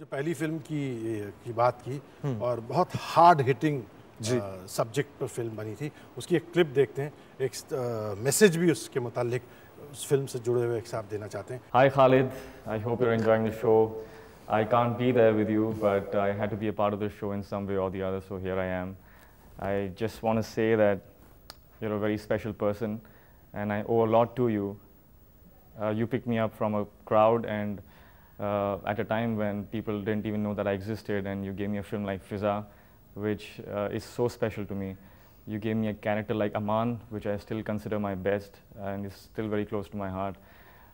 जो पहली फिल्म की की बात की हम्म। और बहुत हार्ड हिटिंग सब्जेक्ट पर फिल्म बनी थी उसकी एक क्लिप देखते हैं एक मैसेज uh, भी उसके मुतालिक उस फिल्म से जुड़े हुए एक साथ देना चाहते हैं hi Khalid I hope you are enjoying the show I can't be there with you but I had to be a part of the show in some way or the other so here I am I just want to say that you are a very special person and I owe a lot to you you pick me up from a crowd and uh, at a time when people didn't even know that I existed and you gave me a film like Fizza, which uh, is so special to me. You gave me a character like Aman, which I still consider my best and is still very close to my heart.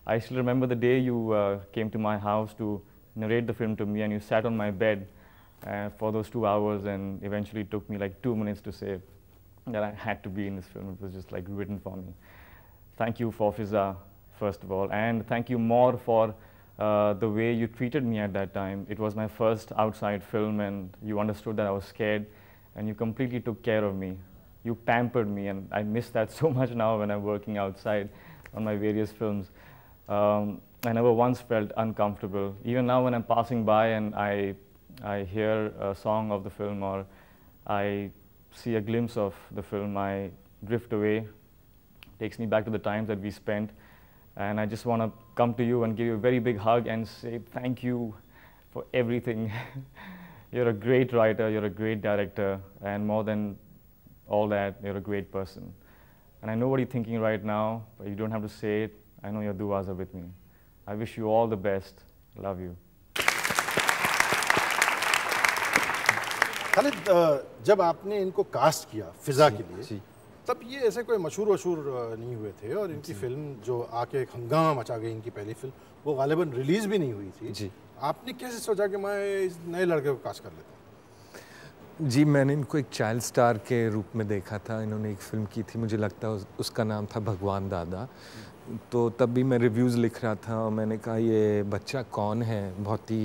I still remember the day you uh, came to my house to narrate the film to me and you sat on my bed uh, for those two hours and eventually it took me like two minutes to say that I had to be in this film. It was just like written for me. Thank you for Fizza, first of all, and thank you more for uh, the way you treated me at that time. It was my first outside film, and you understood that I was scared, and you completely took care of me. You pampered me, and I miss that so much now when I'm working outside on my various films. Um, I never once felt uncomfortable. Even now, when I'm passing by and I, I hear a song of the film or I see a glimpse of the film, I drift away. It takes me back to the times that we spent. And I just want to come to you and give you a very big hug and say thank you for everything. you're a great writer, you're a great director, and more than all that, you're a great person. And I know what you're thinking right now, but you don't have to say it. I know your duas are with me. I wish you all the best. Love you. Khalid, when uh, you इनको cast किया Fiza. तब ये ऐसे कोई मशहूर वशहूर नहीं हुए थे और इनकी फिल्म जो आके एक हंगामा मचा गई इनकी पहली फिल्म वो गालिबा रिलीज़ भी नहीं हुई थी जी आपने कैसे सोचा कि मैं इस नए लड़के को कास्ट कर लेता जी मैंने इनको एक चाइल्ड स्टार के रूप में देखा था इन्होंने एक फ़िल्म की थी मुझे लगता है उसका नाम था भगवान दादा तो तब भी मैं रिव्यूज़ लिख रहा था और मैंने कहा ये बच्चा कौन है बहुत ही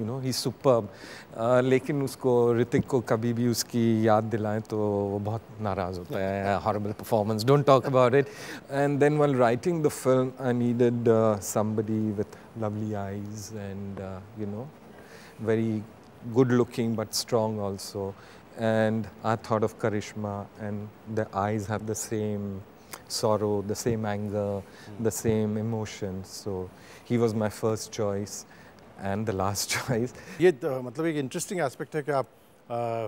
यू नो ही सुपर लेकिन उसको ऋतिक को कभी भी उसकी याद दिलाएं तो वो बहुत नाराज़ होता है horrible performance don't talk about it and then while writing the film I needed somebody with lovely eyes and uh, you know very good looking but strong also and I thought of Karishma and the eyes have the same sorrow, the same anger, mm. the same emotion so he was my first choice and the last choice ये मतलब एक interesting aspect है कि आप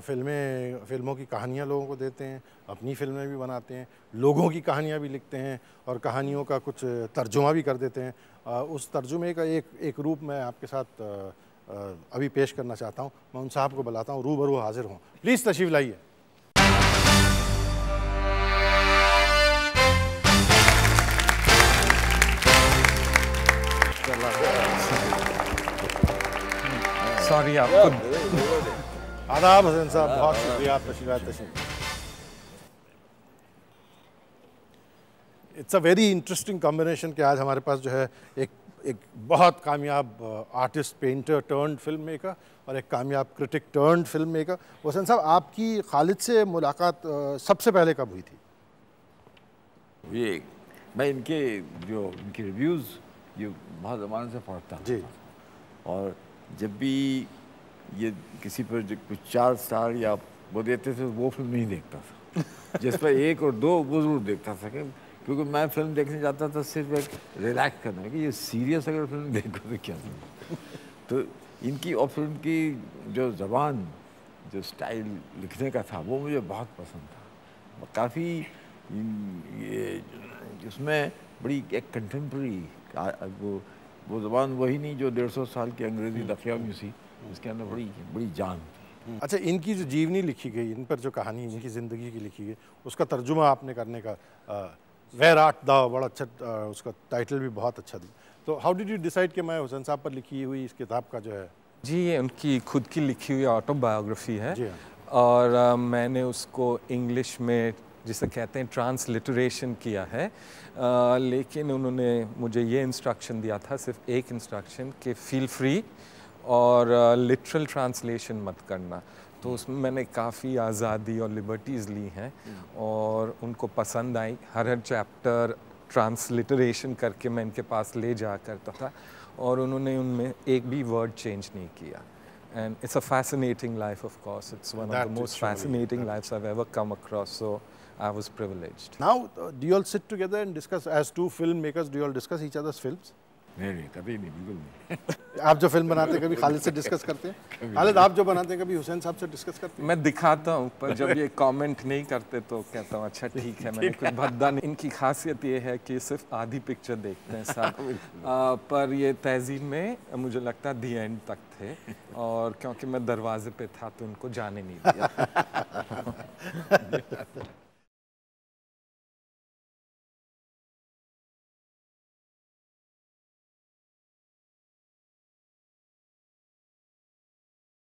फिल्में फिल्मों की कहानियाँ लोगों को देते हैं अपनी फिल्में भी बनाते हैं लोगों की कहानियाँ भी लिखते हैं और कहानियों का कुछ तर्जुमा भी कर देते हैं आ, उस तर्जुमे का एक एक रूप मैं आपके साथ आ, अभी पेश करना चाहता हूँ मैं उन साहब को बुलाता हूँ रूबरू हाजिर हूँ प्लीज़ तशीफ लाइए सॉरी आप खुद आदाब हसन साहब बहुत शुक्रिया आप तशरीफ it's a very interesting combination कि आज हमारे पास जो है एक एक बहुत कामयाब artist painter turn film maker और एक कामयाब क्रिटिक टर्न फिल्म मेकर वसन साहब आपकी खालिद से मुलाकात uh, सबसे पहले कब हुई थी ये मैं इनके जो इनके रिव्यूज़ ये बहुत ज़माने से पढ़ता जी और जब भी ये किसी पर कुछ चार स्टार या वो देते थे वो फिल्म नहीं देखता था जिस पर एक और दो वो जरूर देखता था क्योंकि मैं फिल्म देखने जाता था सिर्फ एक रिलैक्स करना कि ये सीरियस अगर फिल्म देखो तो क्या तो इनकी और फिल्म की जो जबान जो स्टाइल लिखने का था वो मुझे बहुत पसंद था काफ़ी ये उसमें बड़ी एक कंटेम्प्रेरी वो वो ज़बान वही नहीं जो डेढ़ सौ साल की अंग्रेज़ी में हम्म। सी इसके अंदर बड़ी हम्म। बड़ी जान थी हम्म। अच्छा इनकी जो जीवनी लिखी गई इन पर जो कहानी इनकी ज़िंदगी की लिखी गई उसका तर्जुमा आपने करने का वैराट द बड़ा अच्छा उसका टाइटल भी बहुत अच्छा दी तो हाउ डिड यू डिसाइड कि मैं हुसैन साहब पर लिखी हुई इस किताब का जो है जी ये उनकी खुद की लिखी हुई ऑटोबायोग्राफी है हाँ। और आ, मैंने उसको इंग्लिश में जिसे कहते हैं ट्रांसलिटरेशन किया है आ, लेकिन उन्होंने मुझे ये इंस्ट्रक्शन दिया था सिर्फ एक इंस्ट्रक्शन कि फील फ्री और लिटरल ट्रांसलेशन मत करना तो उसमें मैंने काफ़ी आज़ादी और लिबर्टीज़ ली हैं हम्म। और उनको पसंद आई हर हर चैप्टर ट्रांसलिटरेशन करके मैं इनके पास ले जा करता था और उन्होंने उनमें एक भी वर्ड चेंज नहीं किया and it's a fascinating life, of course. It's one that of the most fascinating lives I've ever come across. So I was privileged. Now, uh, do you all sit together and discuss as two filmmakers? Do you all discuss each other's films? नहीं नहीं कभी नहीं बिल्कुल नहीं आप जो film बनाते हैं कभी खालिद से डिस्कस करते हैं खालिद आप जो बनाते हैं कभी हुसैन साहब से डिस्कस करते हैं मैं दिखाता हूँ पर जब ये कमेंट नहीं करते तो कहता हूँ अच्छा ठीक है मैंने कुछ भद्दा नहीं इनकी खासियत ये है कि सिर्फ आधी पिक्चर देखते हैं साहब पर ये तहजीब में मुझे लगता है दी एंड तक थे और क्योंकि मैं दरवाजे पे था तो उनको जाने नहीं दिया